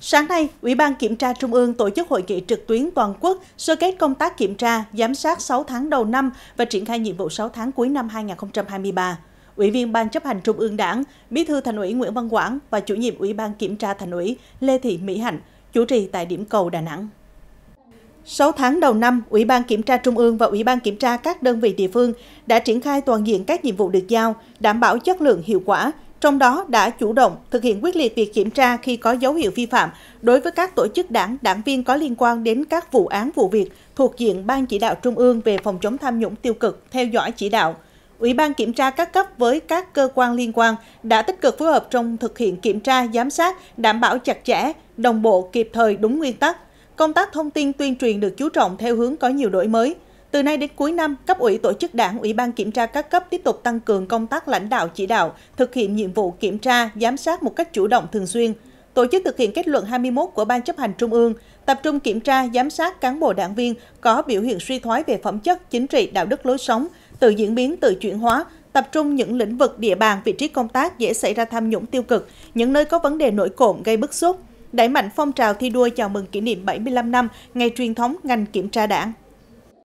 Sáng nay, Ủy ban Kiểm tra Trung ương tổ chức hội nghị trực tuyến toàn quốc sơ kết công tác kiểm tra, giám sát 6 tháng đầu năm và triển khai nhiệm vụ 6 tháng cuối năm 2023. Ủy viên Ban chấp hành Trung ương Đảng, Bí thư Thành ủy Nguyễn Văn Quảng và chủ nhiệm Ủy ban Kiểm tra Thành ủy Lê Thị Mỹ Hạnh chủ trì tại điểm cầu Đà Nẵng. 6 tháng đầu năm, Ủy ban Kiểm tra Trung ương và Ủy ban Kiểm tra các đơn vị địa phương đã triển khai toàn diện các nhiệm vụ được giao, đảm bảo chất lượng hiệu quả, trong đó đã chủ động thực hiện quyết liệt việc kiểm tra khi có dấu hiệu vi phạm đối với các tổ chức đảng, đảng viên có liên quan đến các vụ án vụ việc thuộc diện Ban chỉ đạo Trung ương về phòng chống tham nhũng tiêu cực, theo dõi chỉ đạo. Ủy ban kiểm tra các cấp với các cơ quan liên quan đã tích cực phối hợp trong thực hiện kiểm tra, giám sát, đảm bảo chặt chẽ, đồng bộ, kịp thời, đúng nguyên tắc. Công tác thông tin tuyên truyền được chú trọng theo hướng có nhiều đổi mới – từ nay đến cuối năm, cấp ủy tổ chức đảng, ủy ban kiểm tra các cấp tiếp tục tăng cường công tác lãnh đạo chỉ đạo, thực hiện nhiệm vụ kiểm tra, giám sát một cách chủ động thường xuyên, tổ chức thực hiện kết luận 21 của Ban chấp hành Trung ương, tập trung kiểm tra, giám sát cán bộ đảng viên có biểu hiện suy thoái về phẩm chất, chính trị, đạo đức lối sống, tự diễn biến, tự chuyển hóa, tập trung những lĩnh vực địa bàn, vị trí công tác dễ xảy ra tham nhũng tiêu cực, những nơi có vấn đề nổi cộm gây bức xúc, đẩy mạnh phong trào thi đua chào mừng kỷ niệm 75 năm ngày truyền thống ngành kiểm tra đảng.